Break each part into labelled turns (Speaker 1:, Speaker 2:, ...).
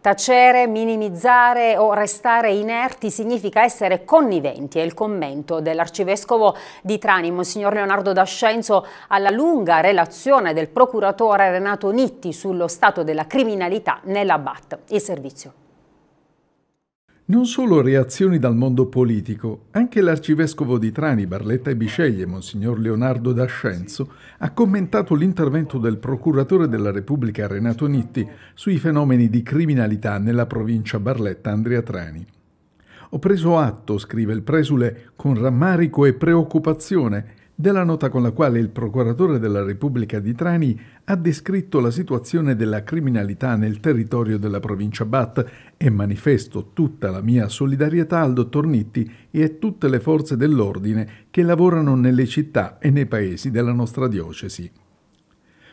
Speaker 1: Tacere, minimizzare o restare inerti significa essere conniventi, è il commento dell'arcivescovo di Trani, Monsignor Leonardo D'Ascenzo, alla lunga relazione del procuratore Renato Nitti sullo stato della criminalità nella BAT. Il servizio.
Speaker 2: Non solo reazioni dal mondo politico, anche l'arcivescovo di Trani, Barletta e Bisceglie, Monsignor Leonardo D'Ascenzo, ha commentato l'intervento del procuratore della Repubblica Renato Nitti sui fenomeni di criminalità nella provincia Barletta Andrea Trani. Ho preso atto, scrive il presule, con rammarico e preoccupazione della nota con la quale il procuratore della Repubblica di Trani ha descritto la situazione della criminalità nel territorio della provincia Bat e manifesto tutta la mia solidarietà al dottor Nitti e a tutte le forze dell'ordine che lavorano nelle città e nei paesi della nostra diocesi.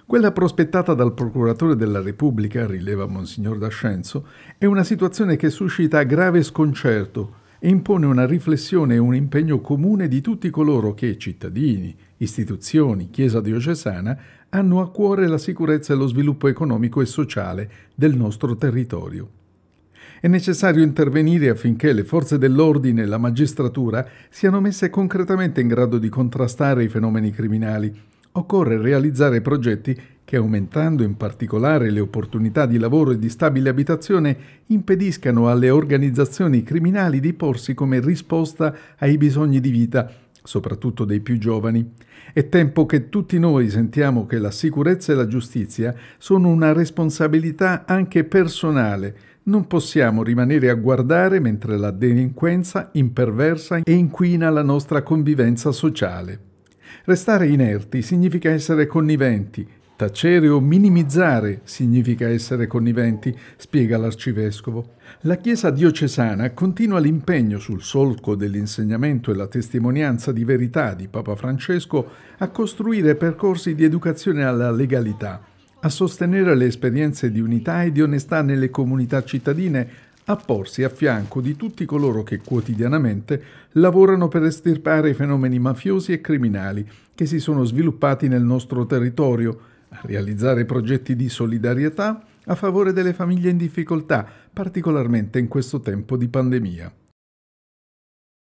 Speaker 2: Quella prospettata dal procuratore della Repubblica, rileva Monsignor D'Ascenzo, è una situazione che suscita grave sconcerto, impone una riflessione e un impegno comune di tutti coloro che, cittadini, istituzioni, Chiesa diocesana, hanno a cuore la sicurezza e lo sviluppo economico e sociale del nostro territorio. È necessario intervenire affinché le forze dell'ordine e la magistratura siano messe concretamente in grado di contrastare i fenomeni criminali. Occorre realizzare progetti che aumentando in particolare le opportunità di lavoro e di stabile abitazione impediscano alle organizzazioni criminali di porsi come risposta ai bisogni di vita, soprattutto dei più giovani. È tempo che tutti noi sentiamo che la sicurezza e la giustizia sono una responsabilità anche personale. Non possiamo rimanere a guardare mentre la delinquenza imperversa e inquina la nostra convivenza sociale. Restare inerti significa essere conniventi, Tacere o minimizzare significa essere conniventi, spiega l'arcivescovo. La Chiesa diocesana continua l'impegno sul solco dell'insegnamento e la testimonianza di verità di Papa Francesco a costruire percorsi di educazione alla legalità, a sostenere le esperienze di unità e di onestà nelle comunità cittadine, a porsi a fianco di tutti coloro che quotidianamente lavorano per estirpare i fenomeni mafiosi e criminali che si sono sviluppati nel nostro territorio realizzare progetti di solidarietà a favore delle famiglie in difficoltà, particolarmente in questo tempo di pandemia.